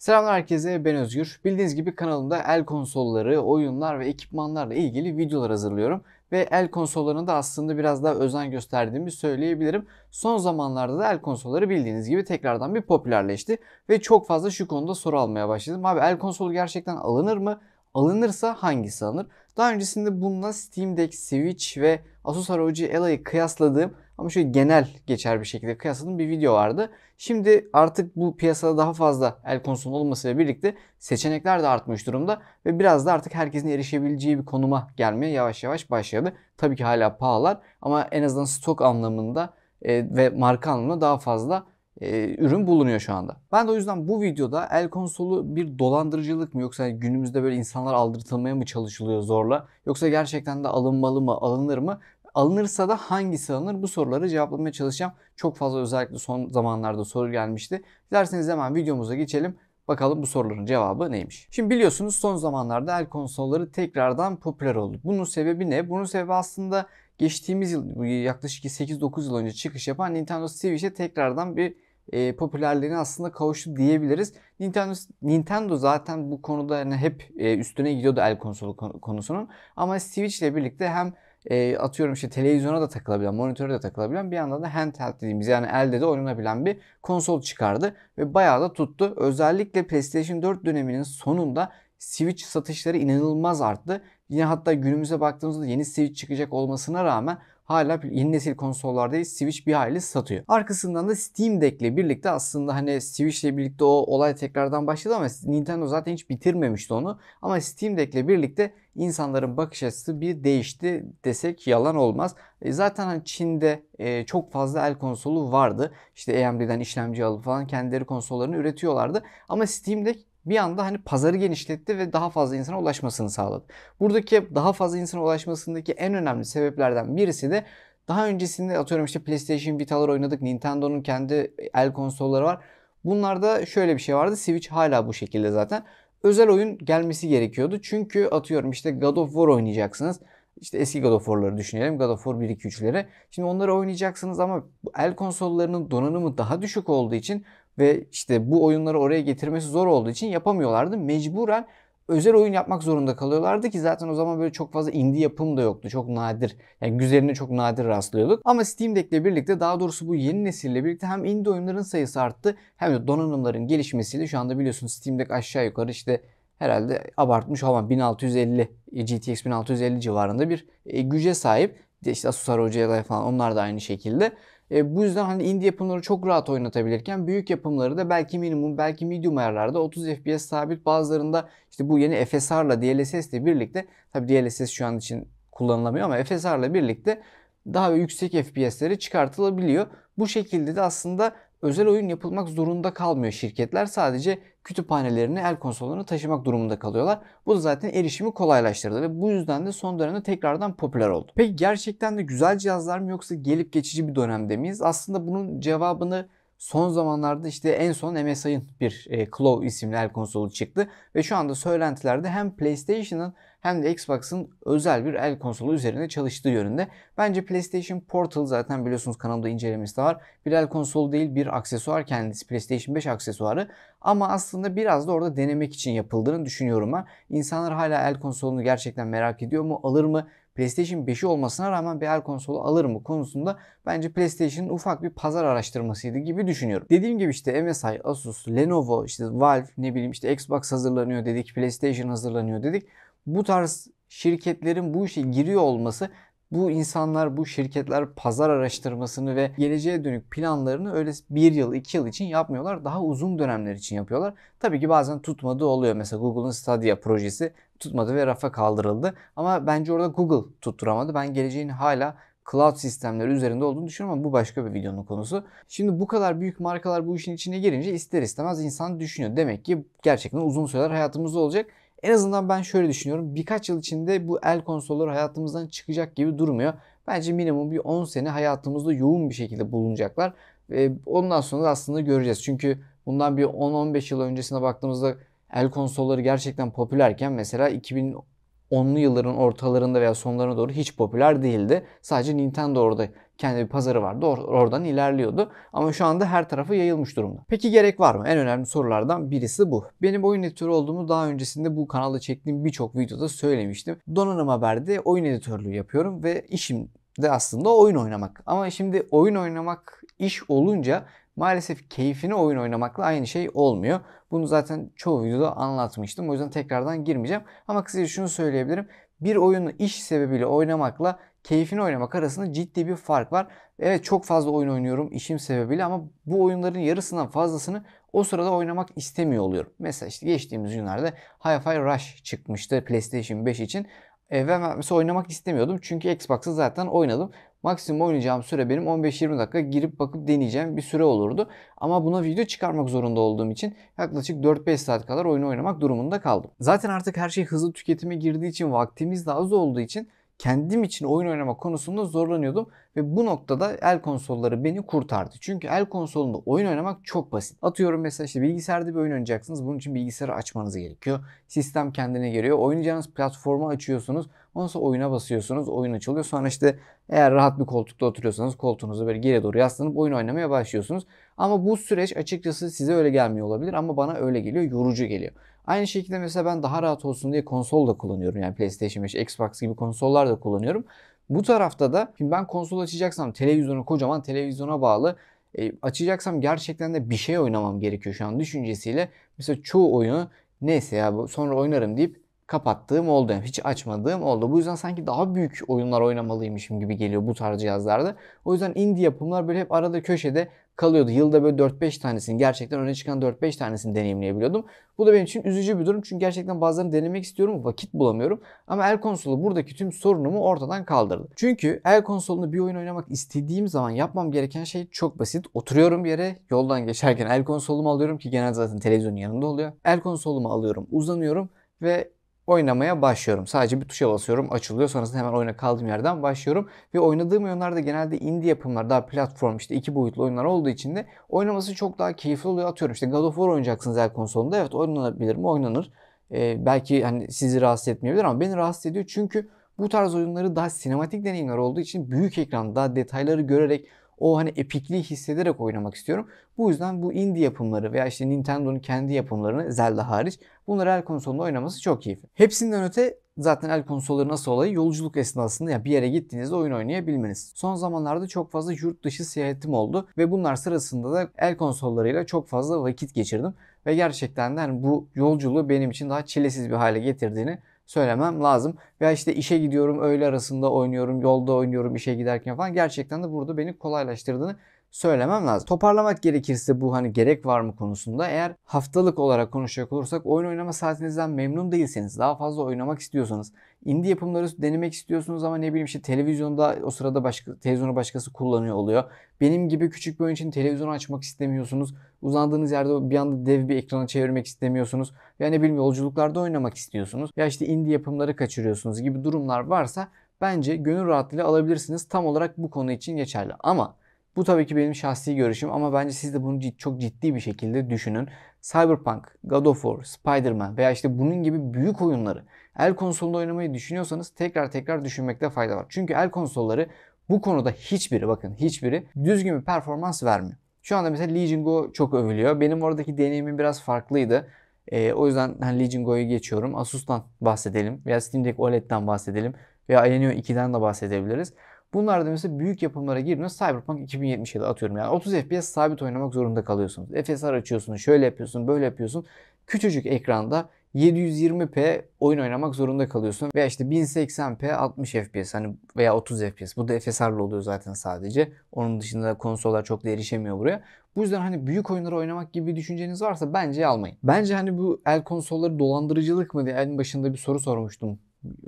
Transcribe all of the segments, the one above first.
Selamlar herkese ben Özgür. Bildiğiniz gibi kanalımda el konsolları, oyunlar ve ekipmanlarla ilgili videolar hazırlıyorum. Ve el konsollarına da aslında biraz daha özen gösterdiğimi söyleyebilirim. Son zamanlarda da el konsolları bildiğiniz gibi tekrardan bir popülerleşti. Ve çok fazla şu konuda soru almaya başladım. Abi el konsolu gerçekten alınır mı? Alınırsa hangisi alınır? Daha öncesinde bununla Steam Deck, Switch ve Asus ROG Ela'yı kıyasladığım ama şöyle genel geçer bir şekilde kıyasladığım bir video vardı. Şimdi artık bu piyasada daha fazla el konsolun olmasıyla birlikte seçenekler de artmış durumda ve biraz da artık herkesin erişebileceği bir konuma gelmeye yavaş yavaş başladı. Tabii ki hala pahalar ama en azından stok anlamında e, ve marka anlamında daha fazla e, ürün bulunuyor şu anda. Ben de o yüzden bu videoda el konsolu bir dolandırıcılık mı yoksa günümüzde böyle insanlar aldırtılmaya mı çalışılıyor zorla yoksa gerçekten de alınmalı mı alınır mı Alınırsa da hangisi alınır? Bu soruları cevaplamaya çalışacağım. Çok fazla özellikle son zamanlarda soru gelmişti. Dilerseniz hemen videomuza geçelim. Bakalım bu soruların cevabı neymiş? Şimdi biliyorsunuz son zamanlarda el konsolları tekrardan popüler oldu. Bunun sebebi ne? Bunun sebebi aslında geçtiğimiz yıl yaklaşık 8-9 yıl önce çıkış yapan Nintendo Switch'e tekrardan bir e, popülerliğine aslında kavuştu diyebiliriz. Nintendo Nintendo zaten bu konuda yani hep e, üstüne gidiyordu el konsolu konusunun ama Switch ile birlikte hem e, atıyorum işte televizyona da takılabilen, monitöre de takılabilen bir yandan da handheld dediğimiz yani elde de oynanabilen bir konsol çıkardı ve bayağı da tuttu. Özellikle PlayStation 4 döneminin sonunda Switch satışları inanılmaz arttı. Yine hatta günümüze baktığımızda yeni Switch çıkacak olmasına rağmen hala yeni nesil konsollarda Switch bir hayli satıyor. Arkasından da Steam Deck ile birlikte aslında hani Switch ile birlikte o olay tekrardan başladı ama Nintendo zaten hiç bitirmemişti onu. Ama Steam Deck ile birlikte insanların bakış açısı bir değişti desek yalan olmaz. E, zaten hani Çin'de e, çok fazla el konsolu vardı. İşte AMD'den işlemci alıp falan kendileri konsollarını üretiyorlardı. Ama Steam Deck bir anda hani pazarı genişletti ve daha fazla insana ulaşmasını sağladı. Buradaki daha fazla insana ulaşmasındaki en önemli sebeplerden birisi de daha öncesinde atıyorum işte PlayStation Vita'lar oynadık. Nintendo'nun kendi el konsolları var. Bunlarda şöyle bir şey vardı. Switch hala bu şekilde zaten. Özel oyun gelmesi gerekiyordu. Çünkü atıyorum işte God of War oynayacaksınız. İşte eski God of War'ları düşünelim. God of War 1, 2, 3'leri. Şimdi onları oynayacaksınız ama el konsollarının donanımı daha düşük olduğu için ve işte bu oyunları oraya getirmesi zor olduğu için yapamıyorlardı. Mecburen özel oyun yapmak zorunda kalıyorlardı ki zaten o zaman böyle çok fazla indie yapım da yoktu. Çok nadir. Yani güzeline çok nadir rastlıyorduk. Ama Steam Deck'le birlikte daha doğrusu bu yeni nesille birlikte hem indie oyunların sayısı arttı hem de donanımların gelişmesiyle şu anda biliyorsunuz Steam Deck aşağı yukarı işte herhalde abartmış ama 1650 GTX 1650 civarında bir e, güce sahip. İşte Asus ROG falan onlar da aynı şekilde. E, bu yüzden hani indie yapımları çok rahat oynatabilirken büyük yapımları da belki minimum belki medium ayarlarda 30 FPS sabit bazılarında işte bu yeni FSR'la DLSS ile birlikte tabi DLSS şu an için kullanılamıyor ama FSR'la birlikte daha yüksek fps'leri çıkartılabiliyor. Bu şekilde de aslında özel oyun yapılmak zorunda kalmıyor şirketler. Sadece kütüphanelerini el konsollarını taşımak durumunda kalıyorlar. Bu da zaten erişimi kolaylaştırdı ve bu yüzden de son dönemde tekrardan popüler oldu. Peki gerçekten de güzel cihazlar mı yoksa gelip geçici bir dönemde miyiz? Aslında bunun cevabını son zamanlarda işte en son MSI'ın bir e, Claw isimli el konsolu çıktı ve şu anda söylentilerde hem PlayStation'ın hem de Xbox'ın özel bir el konsolu üzerinde çalıştığı yönünde. Bence PlayStation Portal zaten biliyorsunuz kanalda incelemesi de var. Bir el konsolu değil bir aksesuar kendisi PlayStation 5 aksesuarı ama aslında biraz da orada denemek için yapıldığını düşünüyorum ben. İnsanlar hala el konsolunu gerçekten merak ediyor mu alır mı? PlayStation 5'i olmasına rağmen bir el konsolu alır mı konusunda bence PlayStation'ın ufak bir pazar araştırmasıydı gibi düşünüyorum. Dediğim gibi işte MSI, Asus, Lenovo, işte Valve ne bileyim işte Xbox hazırlanıyor dedik, PlayStation hazırlanıyor dedik bu tarz şirketlerin bu işe giriyor olması bu insanlar, bu şirketler pazar araştırmasını ve geleceğe dönük planlarını öyle bir yıl, iki yıl için yapmıyorlar. Daha uzun dönemler için yapıyorlar. Tabii ki bazen tutmadığı oluyor. Mesela Google'ın Stadia projesi tutmadı ve rafa kaldırıldı. Ama bence orada Google tutturamadı. Ben geleceğin hala cloud sistemleri üzerinde olduğunu düşünüyorum ama bu başka bir videonun konusu. Şimdi bu kadar büyük markalar bu işin içine girince ister istemez insan düşünüyor. Demek ki gerçekten uzun süreler hayatımızda olacak. En azından ben şöyle düşünüyorum. Birkaç yıl içinde bu el konsolları hayatımızdan çıkacak gibi durmuyor. Bence minimum bir 10 sene hayatımızda yoğun bir şekilde bulunacaklar. Ve ondan sonra da aslında göreceğiz. Çünkü bundan bir 10-15 yıl öncesine baktığımızda el konsolları gerçekten popülerken mesela 2010'lu yılların ortalarında veya sonlarına doğru hiç popüler değildi. Sadece Nintendo orada kendi bir pazarı vardı. Or- oradan ilerliyordu. Ama şu anda her tarafı yayılmış durumda. Peki gerek var mı? En önemli sorulardan birisi bu. Benim oyun editörü olduğumu daha öncesinde bu kanalda çektiğim birçok videoda söylemiştim. Donanım Haber'de oyun editörlüğü yapıyorum ve işim de aslında oyun oynamak. Ama şimdi oyun oynamak iş olunca maalesef keyfini oyun oynamakla aynı şey olmuyor. Bunu zaten çoğu videoda anlatmıştım. O yüzden tekrardan girmeyeceğim. Ama kısaca şunu söyleyebilirim. Bir oyunu iş sebebiyle oynamakla keyfini oynamak arasında ciddi bir fark var. Evet çok fazla oyun oynuyorum işim sebebiyle ama bu oyunların yarısından fazlasını o sırada oynamak istemiyor oluyorum. Mesela işte geçtiğimiz günlerde Hi-Fi Rush çıkmıştı PlayStation 5 için. E, ve mesela oynamak istemiyordum çünkü Xbox'ı zaten oynadım. Maksimum oynayacağım süre benim 15-20 dakika girip bakıp deneyeceğim bir süre olurdu. Ama buna video çıkarmak zorunda olduğum için yaklaşık 4-5 saat kadar oyunu oynamak durumunda kaldım. Zaten artık her şey hızlı tüketime girdiği için vaktimiz de az olduğu için kendim için oyun oynama konusunda zorlanıyordum ve bu noktada el konsolları beni kurtardı. Çünkü el konsolunda oyun oynamak çok basit. Atıyorum mesela işte bilgisayarda bir oyun oynayacaksınız. Bunun için bilgisayarı açmanız gerekiyor. Sistem kendine geliyor. Oynayacağınız platformu açıyorsunuz. Ondan sonra oyuna basıyorsunuz. Oyun açılıyor. Sonra işte eğer rahat bir koltukta oturuyorsanız koltuğunuzu böyle geri doğru yaslanıp oyun oynamaya başlıyorsunuz. Ama bu süreç açıkçası size öyle gelmiyor olabilir ama bana öyle geliyor. Yorucu geliyor. Aynı şekilde mesela ben daha rahat olsun diye konsol da kullanıyorum. Yani PlayStation 5, Xbox gibi konsollar da kullanıyorum. Bu tarafta da şimdi ben konsol açacaksam televizyonu kocaman televizyona bağlı e, açacaksam gerçekten de bir şey oynamam gerekiyor şu an düşüncesiyle. Mesela çoğu oyunu neyse ya sonra oynarım deyip kapattığım oldu. Yani hiç açmadığım oldu. Bu yüzden sanki daha büyük oyunlar oynamalıymışım gibi geliyor bu tarz cihazlarda. O yüzden indie yapımlar böyle hep arada köşede kalıyordu. Yılda böyle 4-5 tanesini gerçekten öne çıkan 4-5 tanesini deneyimleyebiliyordum. Bu da benim için üzücü bir durum. Çünkü gerçekten bazılarını denemek istiyorum. Vakit bulamıyorum. Ama el konsolu buradaki tüm sorunumu ortadan kaldırdı. Çünkü el konsolunda bir oyun oynamak istediğim zaman yapmam gereken şey çok basit. Oturuyorum bir yere yoldan geçerken el konsolumu alıyorum ki genelde zaten televizyonun yanında oluyor. El konsolumu alıyorum uzanıyorum ve oynamaya başlıyorum. Sadece bir tuşa basıyorum açılıyor. Sonrasında hemen oyuna kaldığım yerden başlıyorum. Ve oynadığım oyunlarda genelde indie yapımlar daha platform işte iki boyutlu oyunlar olduğu için de oynaması çok daha keyifli oluyor. Atıyorum işte God of War oynayacaksınız her konsolunda. Evet oynanabilir mi? Oynanır. Ee, belki hani sizi rahatsız etmeyebilir ama beni rahatsız ediyor. Çünkü bu tarz oyunları daha sinematik deneyimler olduğu için büyük ekranda detayları görerek o hani epikliği hissederek oynamak istiyorum. Bu yüzden bu indie yapımları veya işte Nintendo'nun kendi yapımlarını Zelda hariç bunları el konsolunda oynaması çok keyifli. Hepsinden öte Zaten el konsolları nasıl olayı? Yolculuk esnasında ya bir yere gittiğinizde oyun oynayabilmeniz. Son zamanlarda çok fazla yurt dışı seyahatim oldu ve bunlar sırasında da el konsollarıyla çok fazla vakit geçirdim. Ve gerçekten de hani bu yolculuğu benim için daha çilesiz bir hale getirdiğini söylemem lazım. Veya işte işe gidiyorum, öğle arasında oynuyorum, yolda oynuyorum işe giderken falan. Gerçekten de burada beni kolaylaştırdığını söylemem lazım. Toparlamak gerekirse bu hani gerek var mı konusunda eğer haftalık olarak konuşacak olursak oyun oynama saatinizden memnun değilseniz, daha fazla oynamak istiyorsanız, indie yapımları denemek istiyorsunuz ama ne bileyim işte televizyonda o sırada başka televizyonu başkası kullanıyor oluyor. Benim gibi küçük bir oyun için televizyonu açmak istemiyorsunuz. Uzandığınız yerde bir anda dev bir ekrana çevirmek istemiyorsunuz. Yani ne bileyim yolculuklarda oynamak istiyorsunuz. Ya işte indie yapımları kaçırıyorsunuz gibi durumlar varsa bence gönül rahatlığıyla alabilirsiniz. Tam olarak bu konu için geçerli. Ama bu tabii ki benim şahsi görüşüm ama bence siz de bunu çok ciddi bir şekilde düşünün. Cyberpunk, God of War, Spider-Man veya işte bunun gibi büyük oyunları el konsolunda oynamayı düşünüyorsanız tekrar tekrar düşünmekte fayda var. Çünkü el konsolları bu konuda hiçbiri bakın hiçbiri düzgün bir performans vermiyor. Şu anda mesela Legion Go çok övülüyor. Benim oradaki deneyimim biraz farklıydı. Ee, o yüzden hani Legion Go'yu geçiyorum. Asus'tan bahsedelim veya Steam Deck OLED'den bahsedelim veya Alienware 2'den de bahsedebiliriz. Bunlarda mesela büyük yapımlara girdiğiniz Cyberpunk 2077 atıyorum. Yani 30 FPS sabit oynamak zorunda kalıyorsunuz. FSR açıyorsunuz, şöyle yapıyorsun, böyle yapıyorsun. Küçücük ekranda 720p oyun oynamak zorunda kalıyorsun. Veya işte 1080p 60 fps hani veya 30 fps. Bu da FSR'lı oluyor zaten sadece. Onun dışında konsollar çok da erişemiyor buraya. Bu yüzden hani büyük oyunları oynamak gibi bir düşünceniz varsa bence almayın. Bence hani bu el konsolları dolandırıcılık mı diye en başında bir soru sormuştum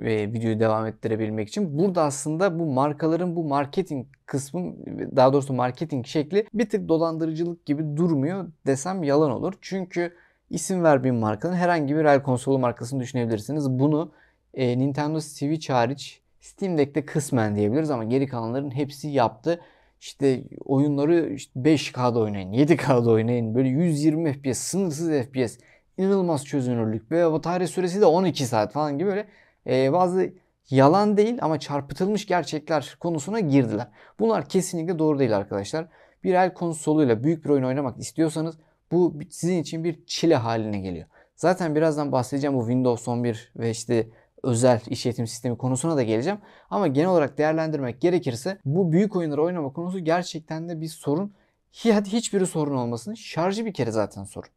e, videoyu devam ettirebilmek için. Burada aslında bu markaların bu marketing kısmı daha doğrusu marketing şekli bir tık dolandırıcılık gibi durmuyor desem yalan olur. Çünkü isim ver bir markanın herhangi bir el konsolu markasını düşünebilirsiniz. Bunu e, Nintendo Switch hariç Steam Deck'te kısmen diyebiliriz ama geri kalanların hepsi yaptı. İşte oyunları işte 5K'da oynayın, 7K'da oynayın. Böyle 120 FPS, sınırsız FPS, inanılmaz çözünürlük ve batarya süresi de 12 saat falan gibi böyle ee, bazı yalan değil ama çarpıtılmış gerçekler konusuna girdiler. Bunlar kesinlikle doğru değil arkadaşlar. Bir el konsoluyla büyük bir oyun oynamak istiyorsanız bu sizin için bir çile haline geliyor. Zaten birazdan bahsedeceğim bu Windows 11 ve işte özel işletim sistemi konusuna da geleceğim. Ama genel olarak değerlendirmek gerekirse bu büyük oyunları oynama konusu gerçekten de bir sorun. hiç Hiçbiri sorun olmasın. Şarjı bir kere zaten sorun.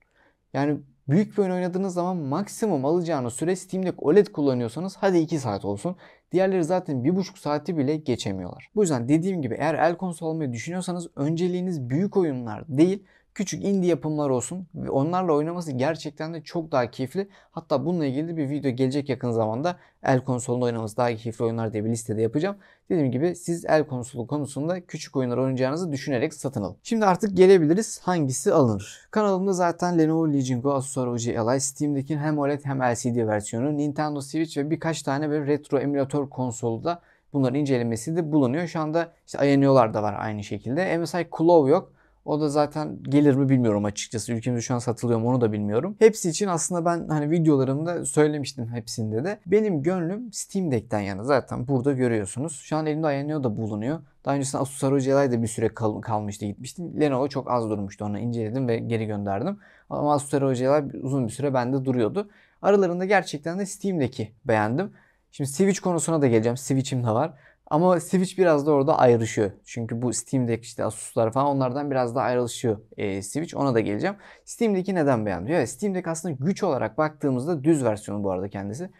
Yani Büyük bir oyun oynadığınız zaman maksimum alacağınız süre Steam'deki OLED kullanıyorsanız hadi 2 saat olsun. Diğerleri zaten 1,5 saati bile geçemiyorlar. Bu yüzden dediğim gibi eğer el konsol almayı düşünüyorsanız önceliğiniz büyük oyunlar değil küçük indie yapımlar olsun. Ve onlarla oynaması gerçekten de çok daha keyifli. Hatta bununla ilgili bir video gelecek yakın zamanda el konsolunda oynaması daha keyifli oyunlar diye bir listede yapacağım. Dediğim gibi siz el konsolu konusunda küçük oyunlar oynayacağınızı düşünerek satın alın. Şimdi artık gelebiliriz hangisi alınır. Kanalımda zaten Lenovo Legion Go, Asus ROG Ally, Steam'deki hem OLED hem LCD versiyonu, Nintendo Switch ve birkaç tane böyle retro emülatör konsolu da bunların incelemesi de bulunuyor. Şu anda işte INO'lar da var aynı şekilde. MSI Claw yok. O da zaten gelir mi bilmiyorum açıkçası. Ülkemizde şu an satılıyor mu onu da bilmiyorum. Hepsi için aslında ben hani videolarımda söylemiştim hepsinde de. Benim gönlüm Steam Deck'ten yana zaten burada görüyorsunuz. Şu an elimde Ayaneo da bulunuyor. Daha öncesinde Asus ROG Ally bir süre kal- kalmıştı gitmişti. Lenovo çok az durmuştu onu inceledim ve geri gönderdim. Ama Asus ROG uzun bir süre bende duruyordu. Aralarında gerçekten de Steam'deki beğendim. Şimdi Switch konusuna da geleceğim. Switch'im de var. Ama Switch biraz da orada ayrışıyor. Çünkü bu Steam'deki işte Asus'lar falan onlardan biraz daha ayrılışıyor. e, Switch. Ona da geleceğim. Steam'deki neden beğendim? Steam'deki aslında güç olarak baktığımızda düz versiyonu bu arada kendisi.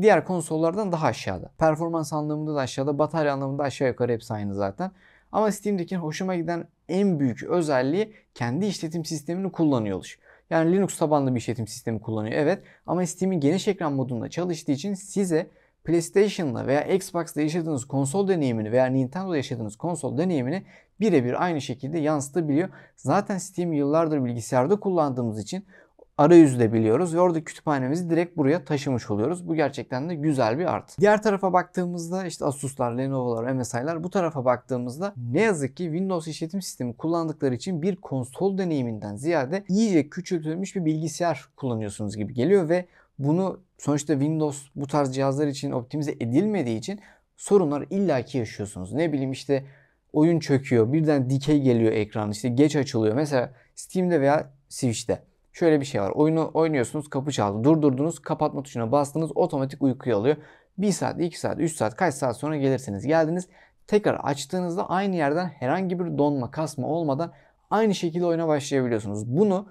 Diğer konsollardan daha aşağıda. Performans anlamında da aşağıda, batarya anlamında aşağı yukarı hepsi aynı zaten. Ama Steam'deki hoşuma giden en büyük özelliği kendi işletim sistemini kullanıyor oluş. Yani Linux tabanlı bir işletim sistemi kullanıyor evet ama Steam'in geniş ekran modunda çalıştığı için size PlayStation'la veya Xbox'la yaşadığınız konsol deneyimini veya Nintendo'da yaşadığınız konsol deneyimini birebir aynı şekilde yansıtabiliyor. Zaten Steam'i yıllardır bilgisayarda kullandığımız için arayüzü de biliyoruz ve orada kütüphanemizi direkt buraya taşımış oluyoruz. Bu gerçekten de güzel bir art. Diğer tarafa baktığımızda işte Asus'lar, Lenovo'lar, MSI'lar bu tarafa baktığımızda ne yazık ki Windows işletim sistemi kullandıkları için bir konsol deneyiminden ziyade iyice küçültülmüş bir bilgisayar kullanıyorsunuz gibi geliyor ve bunu sonuçta Windows bu tarz cihazlar için optimize edilmediği için sorunlar illaki yaşıyorsunuz. Ne bileyim işte oyun çöküyor, birden dikey geliyor ekran, işte geç açılıyor. Mesela Steam'de veya Switch'te şöyle bir şey var. Oyunu oynuyorsunuz, kapı çaldı. Durdurdunuz, kapatma tuşuna bastınız, otomatik uykuya alıyor. 1 saat, 2 saat, 3 saat, kaç saat sonra gelirseniz geldiniz. Tekrar açtığınızda aynı yerden herhangi bir donma, kasma olmadan aynı şekilde oyuna başlayabiliyorsunuz. Bunu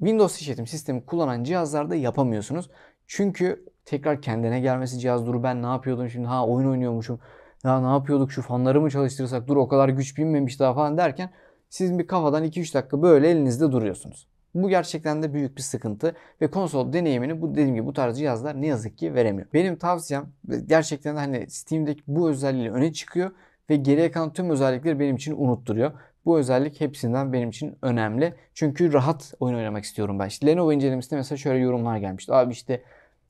Windows işletim sistemi kullanan cihazlarda yapamıyorsunuz. Çünkü tekrar kendine gelmesi cihaz dur ben ne yapıyordum şimdi ha oyun oynuyormuşum. Ya ne yapıyorduk şu fanları mı çalıştırırsak dur o kadar güç binmemiş daha falan derken sizin bir kafadan 2-3 dakika böyle elinizde duruyorsunuz. Bu gerçekten de büyük bir sıkıntı ve konsol deneyimini bu dediğim gibi bu tarz cihazlar ne yazık ki veremiyor. Benim tavsiyem gerçekten de hani Steam'deki bu özelliği öne çıkıyor ve geriye kalan tüm özellikleri benim için unutturuyor. Bu özellik hepsinden benim için önemli. Çünkü rahat oyun oynamak istiyorum ben. İşte Lenovo incelemesinde mesela şöyle yorumlar gelmişti. Abi işte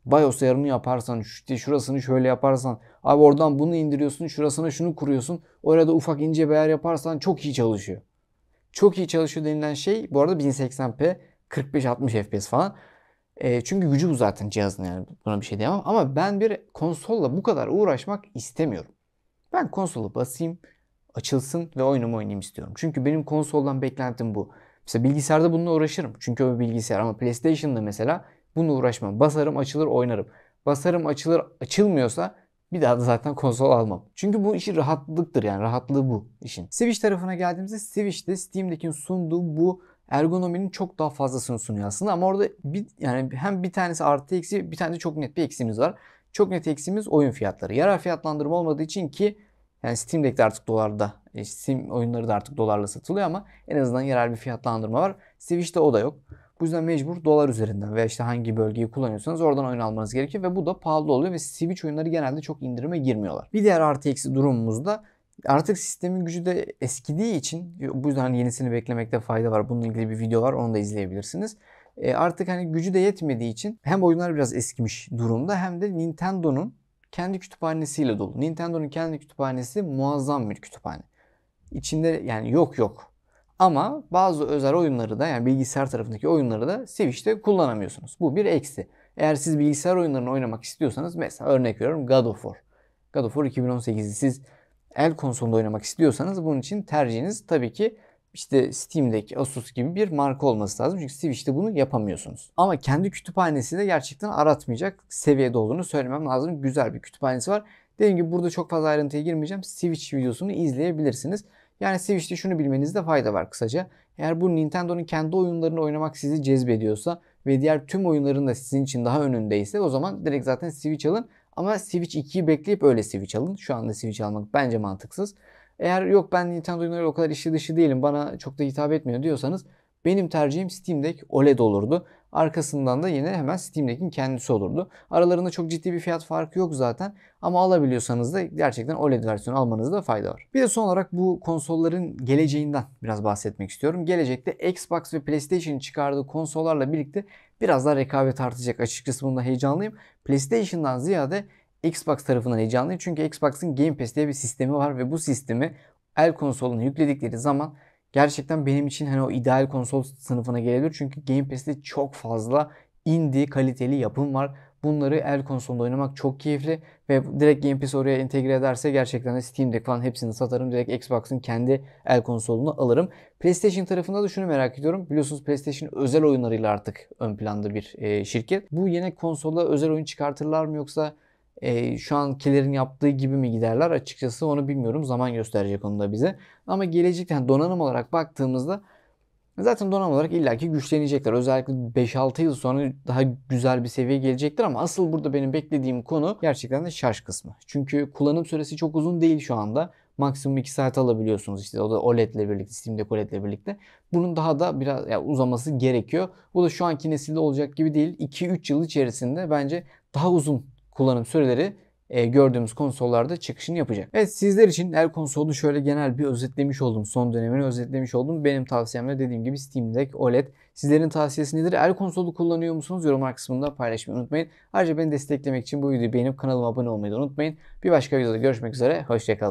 BIOS ayarını yaparsan, işte şurasını şöyle yaparsan, abi oradan bunu indiriyorsun, şurasına şunu kuruyorsun. Orada ufak ince bir ayar yaparsan çok iyi çalışıyor. Çok iyi çalışıyor denilen şey bu arada 1080p 45-60 FPS falan. E, çünkü gücü bu zaten cihazın yani buna bir şey diyemem. Ama ben bir konsolla bu kadar uğraşmak istemiyorum. Ben konsolu basayım, açılsın ve oyunumu oynayayım istiyorum. Çünkü benim konsoldan beklentim bu. Mesela bilgisayarda bununla uğraşırım. Çünkü o bir bilgisayar ama PlayStation'da mesela bununla uğraşmam. Basarım açılır oynarım. Basarım açılır açılmıyorsa bir daha da zaten konsol almam. Çünkü bu işi rahatlıktır yani rahatlığı bu işin. Switch tarafına geldiğimizde Switch'te Steam'deki sunduğu bu ergonominin çok daha fazlasını sunuyor aslında ama orada bir, yani hem bir tanesi artı eksi bir tane de çok net bir eksimiz var. Çok net eksimiz oyun fiyatları. Yarar fiyatlandırma olmadığı için ki yani Steam Deck de artık dolarda, e, Steam oyunları da artık dolarla satılıyor ama en azından yerel bir fiyatlandırma var. Switch'te o da yok. Bu yüzden mecbur dolar üzerinden veya işte hangi bölgeyi kullanıyorsanız oradan oyun almanız gerekiyor ve bu da pahalı oluyor ve Switch oyunları genelde çok indirime girmiyorlar. Bir diğer artı eksi da artık sistemin gücü de eskidiği için e, bu yüzden hani yenisini beklemekte fayda var. Bununla ilgili bir video var onu da izleyebilirsiniz. E, artık hani gücü de yetmediği için hem oyunlar biraz eskimiş durumda hem de Nintendo'nun kendi kütüphanesiyle dolu. Nintendo'nun kendi kütüphanesi muazzam bir kütüphane. İçinde yani yok yok. Ama bazı özel oyunları da yani bilgisayar tarafındaki oyunları da Switch'te kullanamıyorsunuz. Bu bir eksi. Eğer siz bilgisayar oyunlarını oynamak istiyorsanız mesela örnek veriyorum God of War. God of War 2018'i siz el konsolunda oynamak istiyorsanız bunun için tercihiniz tabii ki işte Steam'deki Asus gibi bir marka olması lazım. Çünkü Switch'te bunu yapamıyorsunuz. Ama kendi kütüphanesi de gerçekten aratmayacak seviyede olduğunu söylemem lazım. Güzel bir kütüphanesi var. Dediğim gibi burada çok fazla ayrıntıya girmeyeceğim. Switch videosunu izleyebilirsiniz. Yani Switch'te şunu bilmenizde fayda var kısaca. Eğer bu Nintendo'nun kendi oyunlarını oynamak sizi cezbediyorsa ve diğer tüm oyunların da sizin için daha önündeyse o zaman direkt zaten Switch alın. Ama Switch 2'yi bekleyip öyle Switch alın. Şu anda Switch almak bence mantıksız. Eğer yok ben Nintendo oyunları o kadar işi dışı değilim bana çok da hitap etmiyor diyorsanız benim tercihim Steam Deck OLED olurdu. Arkasından da yine hemen Steam Deck'in kendisi olurdu. Aralarında çok ciddi bir fiyat farkı yok zaten ama alabiliyorsanız da gerçekten OLED versiyonu almanızda fayda var. Bir de son olarak bu konsolların geleceğinden biraz bahsetmek istiyorum. Gelecekte Xbox ve PlayStation çıkardığı konsollarla birlikte biraz daha rekabet artacak açıkçası bunda heyecanlıyım. PlayStation'dan ziyade Xbox tarafından heyecanlıyım. Çünkü Xbox'ın Game Pass diye bir sistemi var ve bu sistemi el konsoluna yükledikleri zaman gerçekten benim için hani o ideal konsol sınıfına gelebilir. Çünkü Game Pass'te çok fazla indie kaliteli yapım var. Bunları el konsolunda oynamak çok keyifli ve direkt Game Pass oraya entegre ederse gerçekten de Steam'de falan hepsini satarım. Direkt Xbox'ın kendi el konsolunu alırım. PlayStation tarafında da şunu merak ediyorum. Biliyorsunuz PlayStation özel oyunlarıyla artık ön planda bir şirket. Bu yeni konsola özel oyun çıkartırlar mı yoksa e, şu ankilerin yaptığı gibi mi giderler açıkçası onu bilmiyorum. Zaman gösterecek onu da bize. Ama gelecekten yani donanım olarak baktığımızda zaten donanım olarak illaki güçlenecekler. Özellikle 5-6 yıl sonra daha güzel bir seviye gelecektir ama asıl burada benim beklediğim konu gerçekten de şarj kısmı. Çünkü kullanım süresi çok uzun değil şu anda. Maksimum 2 saat alabiliyorsunuz işte o da OLED ile birlikte, Steam Deck OLED ile birlikte. Bunun daha da biraz yani uzaması gerekiyor. Bu da şu anki nesilde olacak gibi değil. 2-3 yıl içerisinde bence daha uzun kullanım süreleri e, gördüğümüz konsollarda çıkışını yapacak. Evet sizler için her konsolunu şöyle genel bir özetlemiş oldum. Son dönemini özetlemiş oldum. Benim tavsiyemle dediğim gibi Steam Deck OLED. Sizlerin tavsiyesi nedir? El konsolu kullanıyor musunuz? Yorumlar kısmında paylaşmayı unutmayın. Ayrıca beni desteklemek için bu videoyu beğenip kanalıma abone olmayı da unutmayın. Bir başka videoda görüşmek üzere. Hoşçakalın.